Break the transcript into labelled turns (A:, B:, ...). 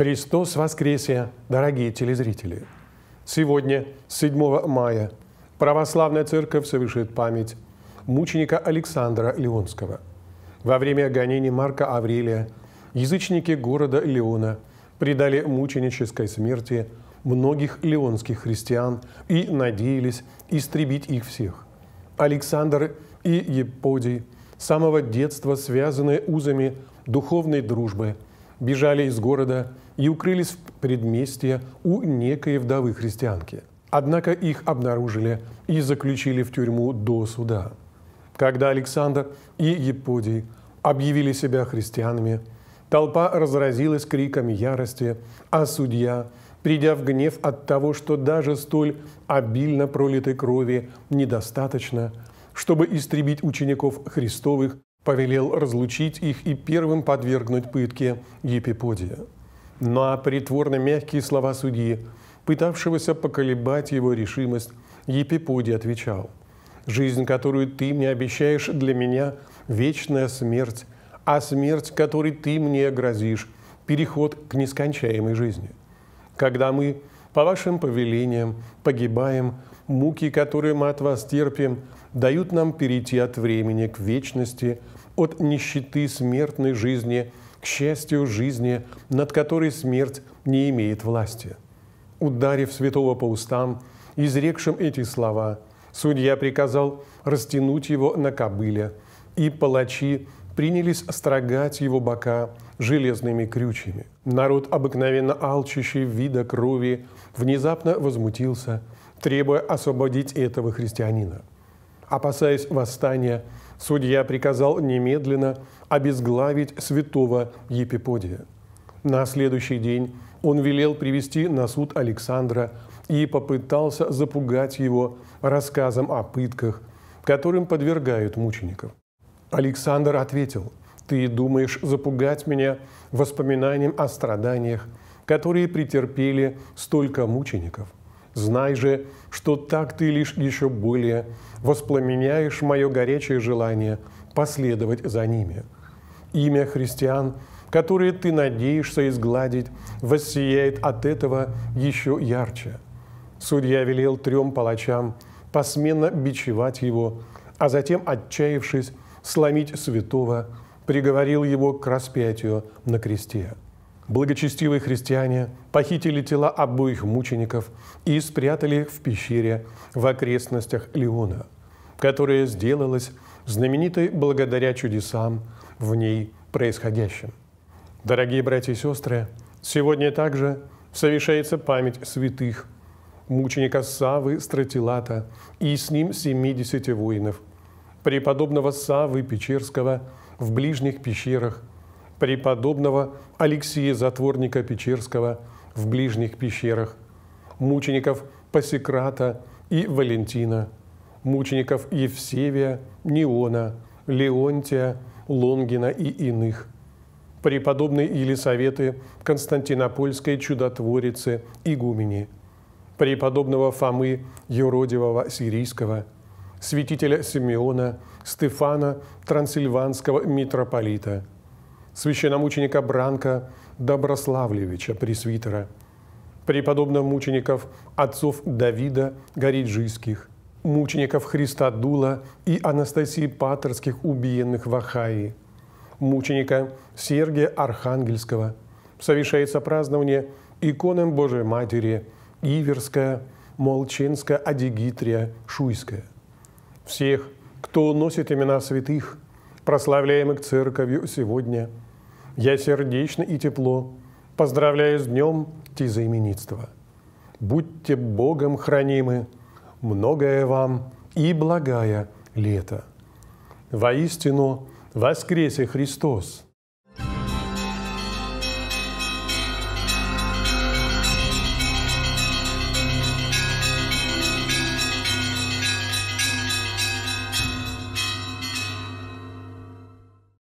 A: Христос воскресе, дорогие телезрители! Сегодня, 7 мая, Православная Церковь совершит память мученика Александра Леонского. Во время гонений Марка Аврелия язычники города Леона предали мученической смерти многих леонских христиан и надеялись истребить их всех. Александр и Еподий с самого детства связаны узами духовной дружбы, бежали из города и укрылись в предместье у некой вдовы христианки. Однако их обнаружили и заключили в тюрьму до суда. Когда Александр и Еподий объявили себя христианами, толпа разразилась криками ярости, а судья, придя в гнев от того, что даже столь обильно пролитой крови недостаточно, чтобы истребить учеников Христовых, повелел разлучить их и первым подвергнуть пытке Епиподия на притворно мягкие слова судьи, пытавшегося поколебать его решимость, Епиподий отвечал, «Жизнь, которую ты мне обещаешь для меня, вечная смерть, а смерть, которой ты мне грозишь, переход к нескончаемой жизни. Когда мы, по вашим повелениям, погибаем, муки, которые мы от вас терпим, дают нам перейти от времени к вечности, от нищеты смертной жизни – к счастью, жизни, над которой смерть не имеет власти. Ударив святого по устам, изрекшим эти слова, судья приказал растянуть его на кобыле, и палачи принялись строгать его бока железными крючьями. Народ, обыкновенно алчущий вида крови, внезапно возмутился, требуя освободить этого христианина. Опасаясь восстания, Судья приказал немедленно обезглавить святого Епиподия. На следующий день он велел привести на суд Александра и попытался запугать его рассказом о пытках, которым подвергают мучеников. Александр ответил, «Ты думаешь запугать меня воспоминанием о страданиях, которые претерпели столько мучеников?» Знай же, что так ты лишь еще более воспламеняешь мое горячее желание последовать за ними. Имя христиан, которые ты надеешься изгладить, воссияет от этого еще ярче. Судья велел трем палачам посменно бичевать его, а затем, отчаявшись, сломить святого, приговорил его к распятию на кресте. Благочестивые христиане похитили тела обоих мучеников и спрятали их в пещере в окрестностях Леона, которая сделалась знаменитой благодаря чудесам в ней происходящим. Дорогие братья и сестры, сегодня также совершается память святых, мученика Савы Стратилата и с ним 70 воинов, преподобного Савы Печерского в ближних пещерах – преподобного Алексея Затворника Печерского в ближних пещерах, мучеников Пасекрата и Валентина, мучеников Евсевия, Неона, Леонтия, Лонгина и иных, преподобной Елисаветы Константинопольской чудотворицы Игумени, преподобного Фомы Юродивого Сирийского, святителя Симеона, Стефана Трансильванского митрополита – священномученика Бранка Доброславлевича, пресвитера, преподобных мучеников отцов Давида Гориджийских, мучеников Христа Дула и Анастасии Патерских, убиенных в Ахаии, мученика Сергия Архангельского. Совершается празднование иконам Божией Матери Иверская, Молченская, Адигитрия, Шуйская. Всех, кто носит имена святых, прославляемых церковью сегодня – я сердечно и тепло поздравляю с днем Тиза Будьте Богом хранимы, многое вам и благая лето. Воистину воскресе Христос!